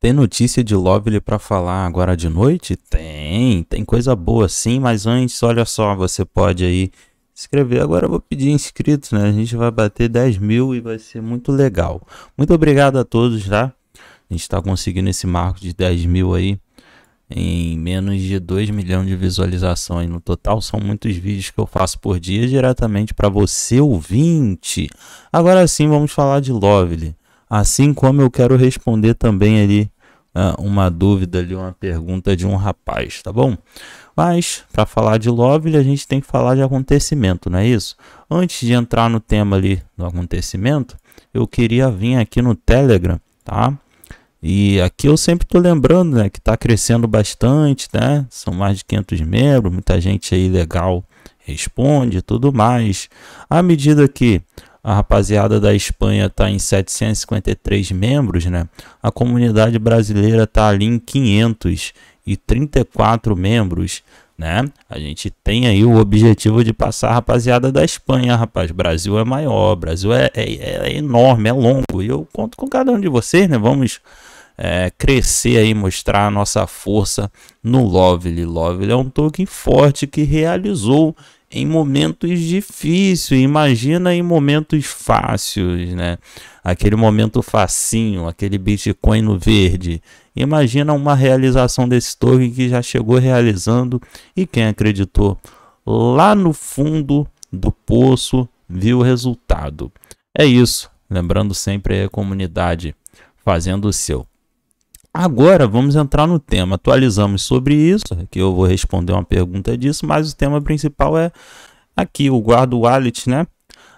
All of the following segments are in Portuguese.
Tem notícia de Lovely para falar agora de noite? Tem, tem coisa boa sim, mas antes, olha só, você pode aí se inscrever. Agora eu vou pedir inscritos, né? A gente vai bater 10 mil e vai ser muito legal. Muito obrigado a todos, tá? A gente está conseguindo esse marco de 10 mil aí em menos de 2 milhões de visualizações no total. São muitos vídeos que eu faço por dia diretamente para você ouvinte. Agora sim, vamos falar de Lovely. Assim como eu quero responder também ali uh, uma dúvida ali, uma pergunta de um rapaz, tá bom? Mas para falar de Love, a gente tem que falar de acontecimento, não é isso? Antes de entrar no tema ali do acontecimento, eu queria vir aqui no Telegram, tá? E aqui eu sempre tô lembrando né, que tá crescendo bastante, né? São mais de 500 membros, muita gente aí legal responde tudo mais. À medida que a rapaziada da Espanha está em 753 membros, né? A comunidade brasileira está ali em 534 membros, né? A gente tem aí o objetivo de passar a rapaziada da Espanha, rapaz. Brasil é maior, Brasil é, é, é enorme, é longo. E eu conto com cada um de vocês, né? Vamos é, crescer aí, mostrar a nossa força no Lovely. Lovely é um token forte que realizou em momentos difíceis, imagina em momentos fáceis, né? Aquele momento facinho, aquele Bitcoin no verde. Imagina uma realização desse token que já chegou realizando e quem acreditou lá no fundo do poço viu o resultado. É isso. Lembrando sempre a comunidade fazendo o seu. Agora vamos entrar no tema. Atualizamos sobre isso, que eu vou responder uma pergunta disso, mas o tema principal é aqui o guarda wallet, né?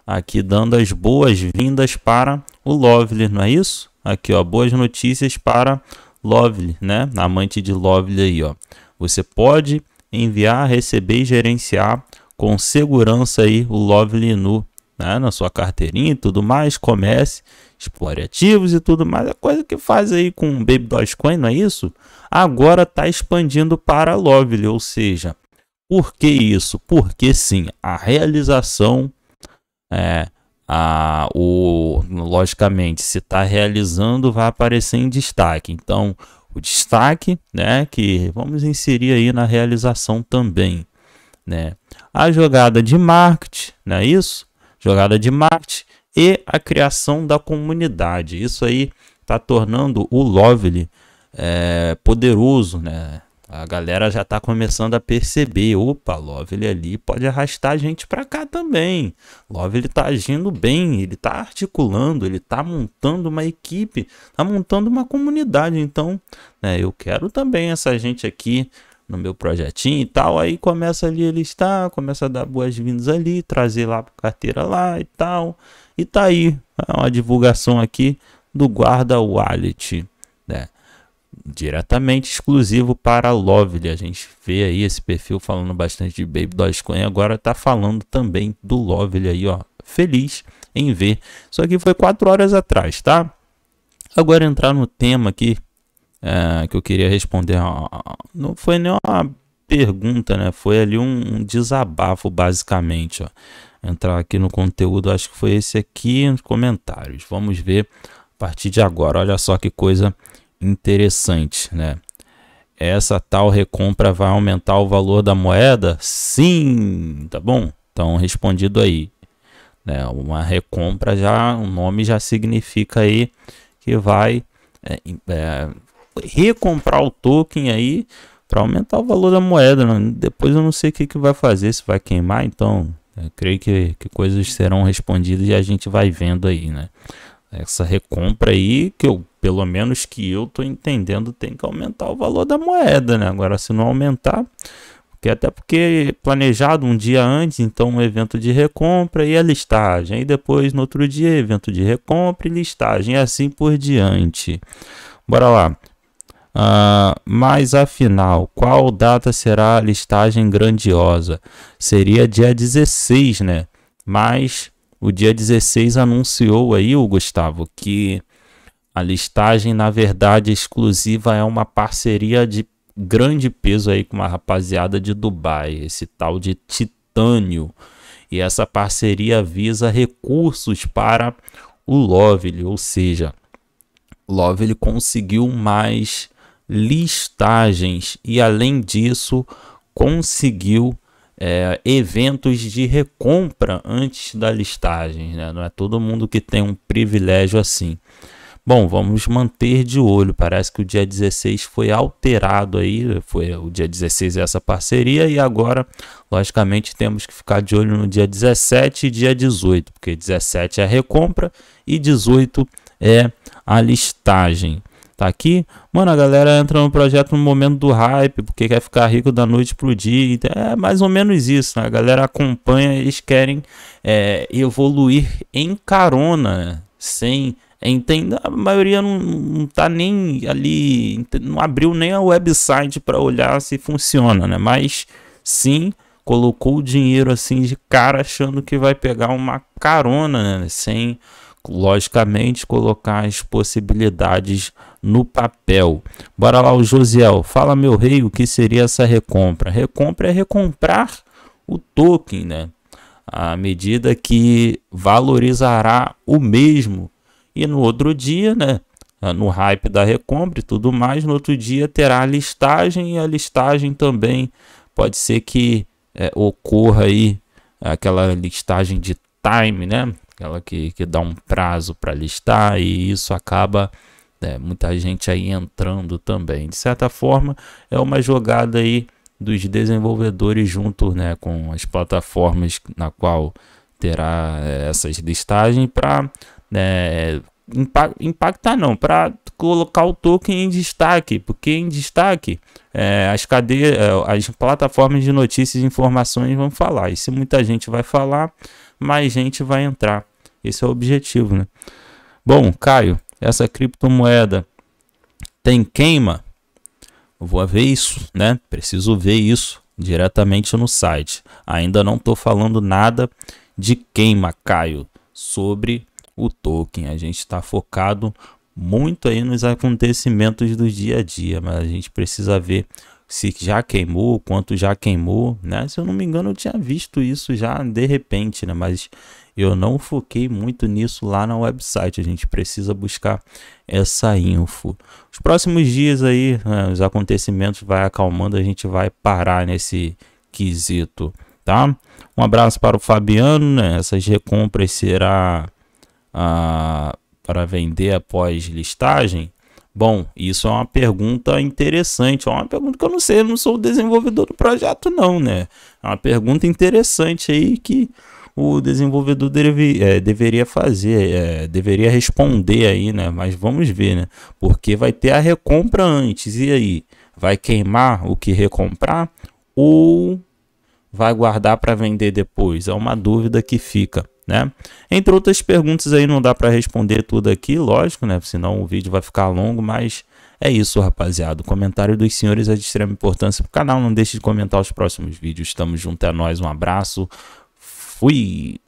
Aqui dando as boas-vindas para o Lovely, não é isso? Aqui, ó, boas notícias para Lovely, né? Amante de Lovely aí, ó. Você pode enviar, receber e gerenciar com segurança aí o Lovely no né, na sua carteirinha e tudo mais, comece, explore ativos e tudo mais. É coisa que faz aí com o Baby Dogecoin, não é isso? Agora está expandindo para Lovely, ou seja, por que isso? Porque sim, a realização é, a, o, logicamente, se está realizando, vai aparecer em destaque. Então, o destaque, né, que vamos inserir aí na realização também, né? A jogada de marketing, não é isso? jogada de marketing e a criação da comunidade. Isso aí está tornando o Lovely é, poderoso, né? A galera já está começando a perceber, opa, Lovely ali pode arrastar a gente para cá também. Lovely está agindo bem, ele está articulando, ele está montando uma equipe, está montando uma comunidade. Então, né, eu quero também essa gente aqui no meu projetinho e tal. Aí começa ali ele está começa a dar boas-vindas ali, trazer lá para carteira lá e tal. E tá aí é uma divulgação aqui do Guarda Wallet, né? Diretamente exclusivo para Lovely. A gente vê aí esse perfil falando bastante de Baby Dogecoin. Agora tá falando também do Lovely aí, ó. Feliz em ver. Isso aqui foi quatro horas atrás, tá? Agora entrar no tema aqui é, que eu queria responder. Não foi nem uma pergunta, né? Foi ali um, um desabafo, basicamente. Ó. Entrar aqui no conteúdo, acho que foi esse aqui nos comentários. Vamos ver a partir de agora. Olha só que coisa interessante, né? Essa tal recompra vai aumentar o valor da moeda? Sim, tá bom? Então, respondido aí. Né? Uma recompra já, o nome já significa aí que vai é, é, recomprar o token aí para aumentar o valor da moeda. Né? Depois eu não sei o que, que vai fazer, se vai queimar, então eu é, creio que, que coisas serão respondidas e a gente vai vendo aí, né? Essa recompra aí, que eu, pelo menos que eu tô entendendo, tem que aumentar o valor da moeda, né? Agora, se não aumentar, porque até porque planejado um dia antes, então um evento de recompra e a listagem, e depois no outro dia evento de recompra e listagem, e assim por diante. Bora lá. Uh, mas afinal, qual data será a listagem grandiosa? Seria dia 16, né? Mas o dia 16 anunciou aí o Gustavo que a listagem, na verdade, exclusiva é uma parceria de grande peso aí com uma rapaziada de Dubai, esse tal de Titânio. E essa parceria visa recursos para o Lovely, ou seja, Lovely conseguiu mais listagens e, além disso, conseguiu é, eventos de recompra antes da listagem. Né? Não é todo mundo que tem um privilégio assim. Bom, vamos manter de olho. Parece que o dia 16 foi alterado aí. Foi o dia 16 é essa parceria e agora, logicamente, temos que ficar de olho no dia 17 e dia 18, porque 17 é a recompra e 18 é a listagem. Tá aqui? Mano, a galera entra no projeto no momento do hype, porque quer ficar rico da noite pro dia. Então, é mais ou menos isso, né? A galera acompanha, eles querem é, evoluir em carona, né? sem é, entender. a maioria não, não tá nem ali não abriu nem a website para olhar se funciona né mas sim colocou o dinheiro assim de cara achando que vai pegar uma carona né sem logicamente colocar as possibilidades no papel. Bora lá, o Josiel. Fala, meu rei, o que seria essa recompra? Recompra é recomprar o token, né? À medida que valorizará o mesmo. E no outro dia, né? No hype da recompra e tudo mais, no outro dia terá a listagem e a listagem também pode ser que é, ocorra aí aquela listagem de time, né? Aquela que, que dá um prazo para listar e isso acaba né? muita gente aí entrando também. De certa forma, é uma jogada aí dos desenvolvedores junto né, com as plataformas na qual terá é, essas listagens para né, impactar não, para colocar o token em destaque, porque em destaque é, as cadeias, é, as plataformas de notícias e informações vão falar. E se muita gente vai falar, mais gente vai entrar. Esse é o objetivo, né? Bom, Caio, essa criptomoeda tem queima? Vou ver isso, né? Preciso ver isso diretamente no site. Ainda não estou falando nada de queima, Caio, sobre o token. A gente está focado muito aí nos acontecimentos do dia a dia, mas a gente precisa ver se já queimou, quanto já queimou, né? Se eu não me engano, eu tinha visto isso já de repente, né? Mas eu não foquei muito nisso lá na website. A gente precisa buscar essa info. Os próximos dias aí, né, os acontecimentos vai acalmando, a gente vai parar nesse quesito, tá? Um abraço para o Fabiano, né? Essas recompras será a, ah, para vender após listagem Bom, isso é uma pergunta interessante, é uma pergunta que eu não sei, eu não sou o desenvolvedor do projeto não, né? É uma pergunta interessante aí que o desenvolvedor deve, é, deveria fazer, é, deveria responder aí, né? Mas vamos ver, né? Porque vai ter a recompra antes, e aí? Vai queimar o que recomprar ou vai guardar para vender depois? É uma dúvida que fica. Né? Entre outras perguntas aí, não dá para responder tudo aqui, lógico, né? Senão o vídeo vai ficar longo, mas é isso, rapaziada. O comentário dos senhores é de extrema importância para o canal. Não deixe de comentar os próximos vídeos. Estamos juntos, é nós. Um abraço. Fui!